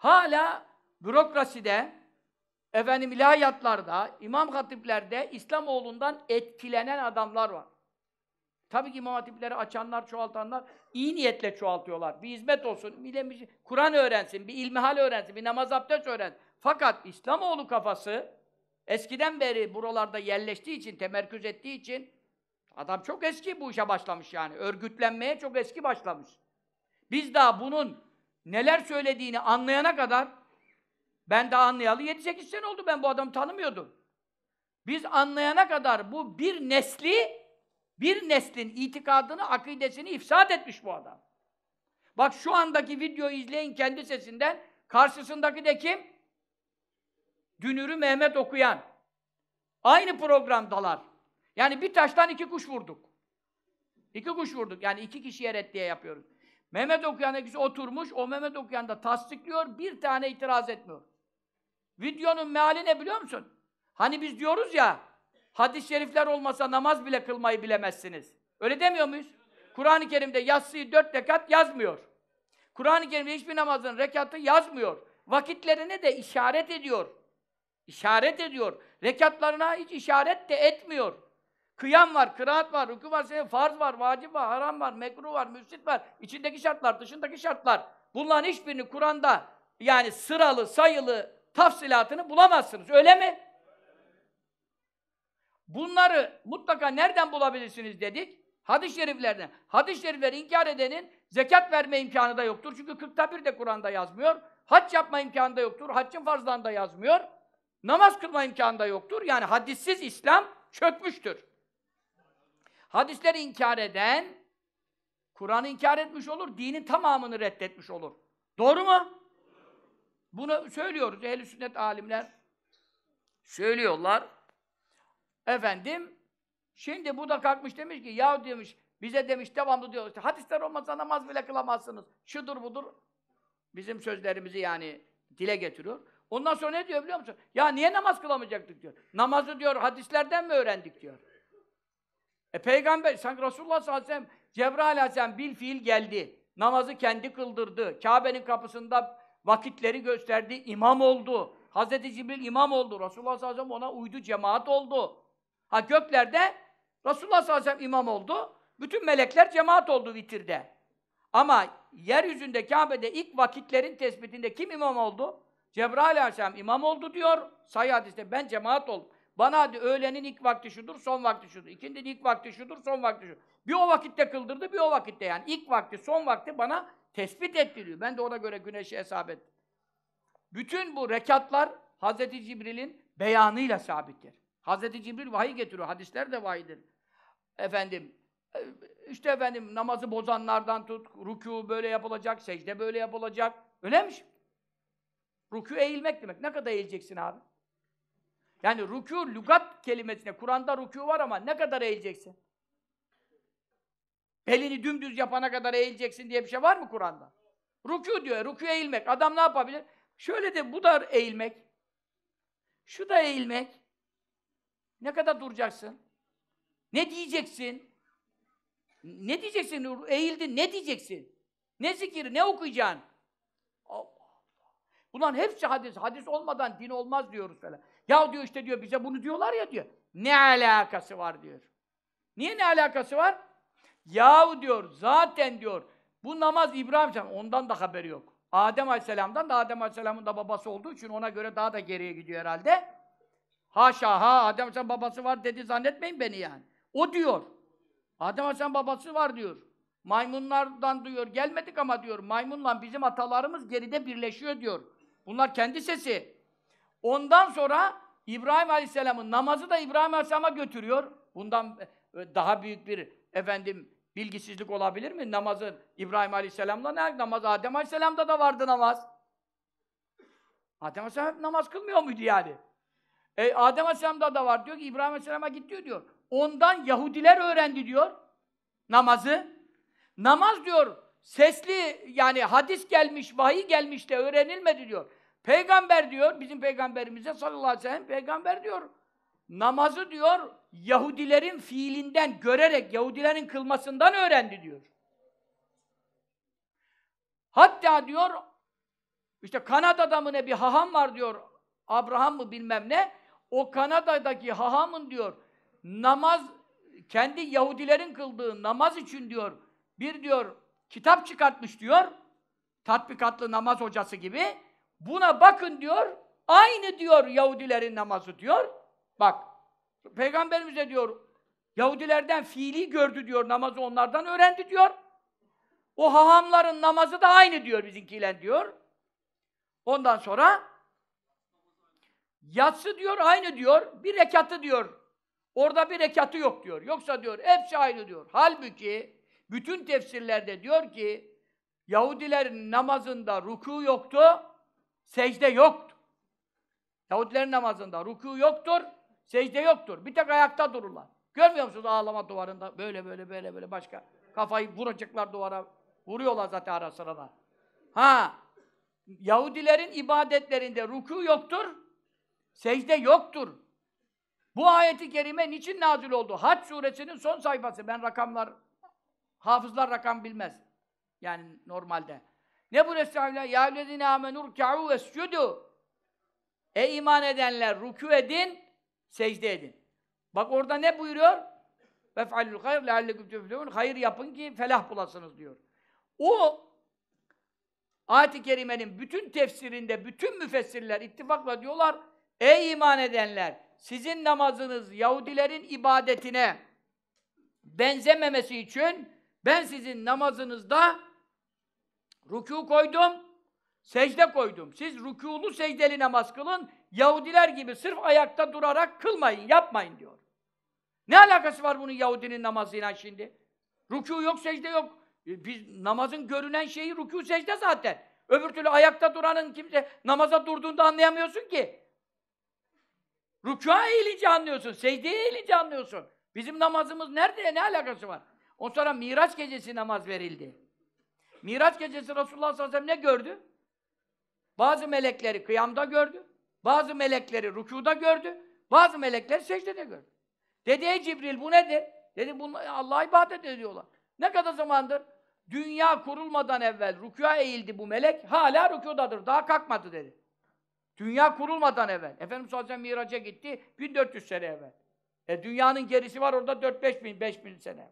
Hala bürokraside, efendim ilahiyatlarda, imam hatiplerde İslamoğlu'ndan etkilenen adamlar var. Tabii ki imam hatipleri açanlar, çoğaltanlar iyi niyetle çoğaltıyorlar. Bir hizmet olsun, bir, bir şey, Kur'an öğrensin, bir ilmihal öğrensin, bir namaz abdest öğrensin. Fakat İslamoğlu kafası eskiden beri buralarda yerleştiği için, temerküz ettiği için adam çok eski bu işe başlamış yani. Örgütlenmeye çok eski başlamış. Biz daha bunun neler söylediğini anlayana kadar ben daha anlayalı 7-8 sene oldu ben bu adamı tanımıyordum. Biz anlayana kadar bu bir nesli bir neslin itikadını, akidesini ifsad etmiş bu adam. Bak şu andaki videoyu izleyin kendi sesinden. Karşısındaki de kim? Dünürü Mehmet Okuyan. Aynı programdalar. Yani bir taştan iki kuş vurduk. İki kuş vurduk. Yani iki kişiye reddiye yapıyoruz. Mehmet okuyan ikisi oturmuş, o Mehmet okuyan da tasdikliyor, bir tane itiraz etmiyor. Videonun meali ne biliyor musun? Hani biz diyoruz ya, hadis-i şerifler olmasa namaz bile kılmayı bilemezsiniz. Öyle demiyor muyuz? Kur'an-ı Kerim'de yatsıyı dört rekat yazmıyor. Kur'an-ı Kerim'de hiçbir namazın rekatı yazmıyor. Vakitlerine de işaret ediyor. İşaret ediyor. Rekatlarına hiç işaret de etmiyor. Kıyam var, kıraat var, rükû var, senin farz var, vacip var, haram var, mekruh var, müsrit var. İçindeki şartlar, dışındaki şartlar. Bunların hiçbirini Kur'an'da yani sıralı, sayılı tafsilatını bulamazsınız. Öyle mi? Bunları mutlaka nereden bulabilirsiniz dedik? Hadis-i şeriflerden. Hadis-i şerifleri inkar edenin zekat verme imkanı da yoktur. Çünkü 40'ta bir de Kur'an'da yazmıyor. Hac yapma imkanı da yoktur. Haccın farzlarında yazmıyor. Namaz kılma imkanı da yoktur. Yani hadissiz İslam çökmüştür. Hadisleri inkar eden Kur'an'ı inkar etmiş olur, dinin tamamını reddetmiş olur. Doğru mu? Bunu söylüyoruz. Ehl-i sünnet alimler söylüyorlar. Efendim, şimdi bu da kalkmış demiş ki, ya demiş, bize demiş devamlı diyor, işte, hadisler olmasa namaz bile kılamazsınız. Şudur budur. Bizim sözlerimizi yani dile getiriyor. Ondan sonra ne diyor biliyor musun? Ya niye namaz kılamayacaktık diyor. Namazı diyor hadislerden mi öğrendik diyor. E peygamber, sanki Resulullah sallallahu aleyhi ve sellem, Cebrail aleyhisselam bil fiil geldi. Namazı kendi kıldırdı. Kabe'nin kapısında vakitleri gösterdi. İmam oldu. Hazreti Cibril imam oldu. Resulullah sallallahu aleyhi ve sellem ona uydu, cemaat oldu. Ha göklerde Resulullah sallallahu aleyhi ve sellem imam oldu. Bütün melekler cemaat oldu vitirde. Ama yeryüzünde Kabe'de ilk vakitlerin tespitinde kim imam oldu? Cebrail aleyhisselam imam oldu diyor. Sayı hadiste ben cemaat oldum. Bana öğlenin ilk vakti şudur, son vakti şudur. İkindinin ilk vakti şudur, son vakti şudur. Bir o vakitte kıldırdı, bir o vakitte yani. ilk vakti, son vakti bana tespit ettiriyor. Ben de ona göre güneşi hesap ettim. Bütün bu rekatlar Hz. Cibril'in beyanıyla sabittir. Hz. Cibril vahiy getiriyor. Hadisler de vahidir. Efendim, işte efendim namazı bozanlardan tut, ruku böyle yapılacak, secde böyle yapılacak. Öyle mi? Ruku eğilmek demek. Ne kadar eğileceksin abi? Yani rükû, lügat kelimesine, Kur'an'da rükû var ama ne kadar eğileceksin? Belini dümdüz yapana kadar eğileceksin diye bir şey var mı Kur'an'da? Rükû diyor, rükû eğilmek. Adam ne yapabilir? Şöyle de bu da eğilmek. Şu da eğilmek. Ne kadar duracaksın? Ne diyeceksin? Ne diyeceksin? Eğildin, ne diyeceksin? Ne zikir, ne okuyacaksın? Allah Allah. Bunların hepsi hadis. Hadis olmadan din olmaz diyoruz falan. Ya diyor işte diyor bize bunu diyorlar ya diyor. Ne alakası var diyor. Niye ne alakası var? Yahu diyor zaten diyor bu namaz İbrahim Aleyhisselam ondan da haberi yok. Adem Aleyhisselam'dan da Adem Aleyhisselam'ın da babası olduğu için ona göre daha da geriye gidiyor herhalde. Haşa ha Adem Aleyhisselam babası var dedi zannetmeyin beni yani. O diyor. Adem Aleyhisselam babası var diyor. Maymunlardan diyor gelmedik ama diyor maymunla bizim atalarımız geride birleşiyor diyor. Bunlar kendi sesi. Ondan sonra İbrahim Aleyhisselam'ın namazı da İbrahim Aleyhisselam'a götürüyor. Bundan e, daha büyük bir efendim bilgisizlik olabilir mi? Namazı İbrahim Aleyhisselam'la ne namaz? Adem Aleyhisselam'da da vardı namaz. Adem Aleyhisselam namaz kılmıyor muydu yani? E, Adem Aleyhisselam'da da var diyor ki İbrahim Aleyhisselam'a git diyor diyor. Ondan Yahudiler öğrendi diyor namazı. Namaz diyor sesli yani hadis gelmiş, vahiy gelmiş de öğrenilmedi diyor. Peygamber diyor, bizim peygamberimize sallallahu aleyhi ve sellem peygamber diyor. Namazı diyor, Yahudilerin fiilinden görerek, Yahudilerin kılmasından öğrendi diyor. Hatta diyor, işte Kanada'da mı ne bir haham var diyor, Abraham mı bilmem ne, o Kanada'daki hahamın diyor, namaz, kendi Yahudilerin kıldığı namaz için diyor, bir diyor, kitap çıkartmış diyor, tatbikatlı namaz hocası gibi, Buna bakın diyor, aynı diyor Yahudilerin namazı diyor. Bak, Peygamberimiz de diyor, Yahudilerden fiili gördü diyor, namazı onlardan öğrendi diyor. O hahamların namazı da aynı diyor bizimkiyle diyor. Ondan sonra yatsı diyor aynı diyor, bir rekatı diyor. Orada bir rekatı yok diyor. Yoksa diyor hepsi aynı diyor. Halbuki bütün tefsirlerde diyor ki Yahudilerin namazında ruku yoktu, Secde yoktur. Yahudilerin namazında ruku yoktur, secde yoktur. Bir tek ayakta dururlar. Görmüyor musunuz ağlama duvarında? Böyle böyle böyle böyle başka. Kafayı vuracaklar duvara. Vuruyorlar zaten ara sırada. Ha! Yahudilerin ibadetlerinde ruku yoktur, secde yoktur. Bu ayeti kerime niçin nazil oldu? Hac suresinin son sayfası. Ben rakamlar, hafızlar rakam bilmez. Yani normalde. Ne bu Resulullah? Ya lezine amenur ka'u vescudu. Ey iman edenler ruku edin, secde edin. Bak orada ne buyuruyor? Ve Vef'alul hayr leallekum tuflihun. Hayır yapın ki felah bulasınız diyor. O ayet-i kerimenin bütün tefsirinde bütün müfessirler ittifakla diyorlar ey iman edenler sizin namazınız Yahudilerin ibadetine benzememesi için ben sizin namazınızda Rükû koydum, secde koydum. Siz rükûlu secdeli namaz kılın, Yahudiler gibi sırf ayakta durarak kılmayın, yapmayın diyor. Ne alakası var bunun Yahudinin namazıyla şimdi? Rükû yok, secde yok. E, biz namazın görünen şeyi rükû secde zaten. Öbür türlü ayakta duranın kimse namaza durduğunda anlayamıyorsun ki. Rükûa eğilince anlıyorsun, secdeye eğilince anlıyorsun. Bizim namazımız nerede, ne alakası var? O sonra Miraç gecesi namaz verildi. Miraç gecesi Resulullah sallallahu aleyhi ve sellem ne gördü? Bazı melekleri kıyamda gördü. Bazı melekleri rükuda gördü. Bazı melekleri secdede gördü. Dedi ey Cibril bu nedir? Dedi bunlar Allah'a ibadet ediyorlar. Ne kadar zamandır? Dünya kurulmadan evvel rükuya eğildi bu melek. Hala rükudadır. Daha kalkmadı dedi. Dünya kurulmadan evvel. Efendimiz sallallahu aleyhi ve sellem miraca gitti 1400 sene evvel. E dünyanın gerisi var orada 4-5 bin, 5 bin sene.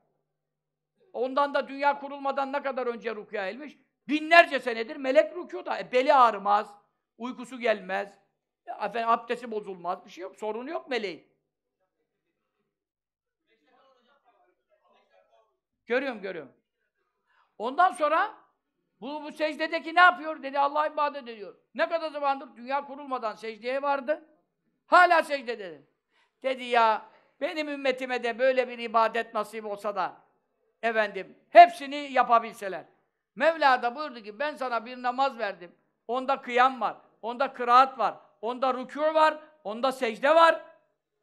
Ondan da dünya kurulmadan ne kadar önce rükûya elmiş? Binlerce senedir melek rükûda. E, beli ağrımaz, uykusu gelmez, e, efendim, abdesti bozulmaz, bir şey yok. sorun yok meleğin. Görüyorum, görüyorum. Ondan sonra bu, bu secdedeki ne yapıyor? Dedi Allah'a ibadet ediyor. Ne kadar zamandır dünya kurulmadan secdeye vardı. Hala secde dedi. Dedi ya benim ümmetime de böyle bir ibadet nasip olsa da efendim hepsini yapabilseler. Mevla da buyurdu ki ben sana bir namaz verdim. Onda kıyam var, onda kıraat var, onda rükû var, onda secde var.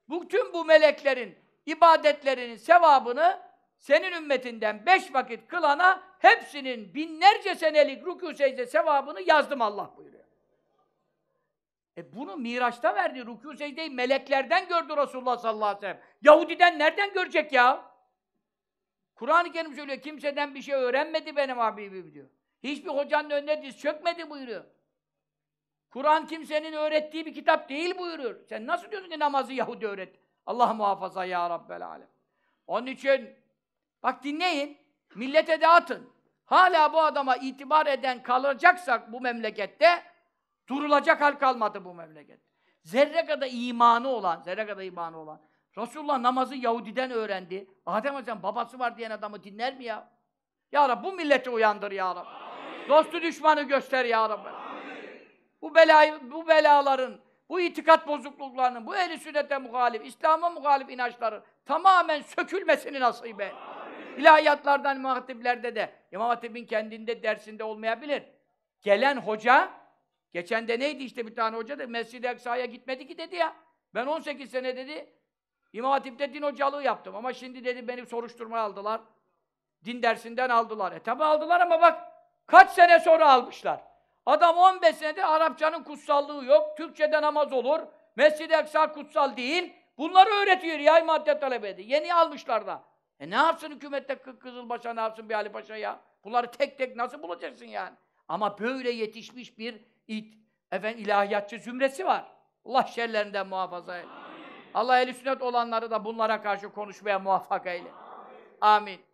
Bu tüm bu meleklerin ibadetlerinin sevabını senin ümmetinden beş vakit kılana hepsinin binlerce senelik rükû secde sevabını yazdım Allah buyuruyor. E bunu Miraç'ta verdi. Rükû secdeyi meleklerden gördü Resulullah sallallahu aleyhi ve sellem. Yahudiden nereden görecek ya? Kur'an-ı Kerim söylüyor, kimseden bir şey öğrenmedi benim Habibim diyor. Hiçbir hocanın önüne diz çökmedi buyuruyor. Kur'an kimsenin öğrettiği bir kitap değil buyurur. Sen nasıl diyorsun ki namazı Yahudi öğret? Allah muhafaza ya Rabbel alem. Onun için bak dinleyin, millete dağıtın. Hala bu adama itibar eden kalacaksak bu memlekette durulacak hal kalmadı bu memleket. Zerre kadar imanı olan, zerre kadar imanı olan Resulullah namazı Yahudiden öğrendi. Adem Aleyhisselam babası var diyen adamı dinler mi ya? Ya Rabbi bu milleti uyandır ya Rabbi. Amin. Dostu düşmanı göster ya Rabbi. Amin. Bu belayı, bu belaların, bu itikat bozukluklarının, bu ehli sünnete muhalif, İslam'a muhalif inançların tamamen sökülmesini nasip et. İlahiyatlardan, imam de, imam hatibin kendinde dersinde olmayabilir. Gelen hoca, geçen de neydi işte bir tane hoca da Mescid-i Eksa'ya gitmedi ki dedi ya. Ben 18 sene dedi, İmam Hatip'te din hocalığı yaptım ama şimdi dedi beni soruşturma aldılar. Din dersinden aldılar. E tabi aldılar ama bak kaç sene sonra almışlar. Adam 15 senedir Arapçanın kutsallığı yok. Türkçede namaz olur. Mescid-i Eksa kutsal değil. Bunları öğretiyor yay madde talebedi. Yeni almışlar da. E ne yapsın hükümette Kızılbaş'a ne yapsın bir Ali Paşa ya? Bunları tek tek nasıl bulacaksın yani? Ama böyle yetişmiş bir it, efendim ilahiyatçı zümresi var. Allah şerlerinden muhafaza et. Allah eli sünnet olanları da bunlara karşı konuşmaya muvaffak eyle. Amin. Amin.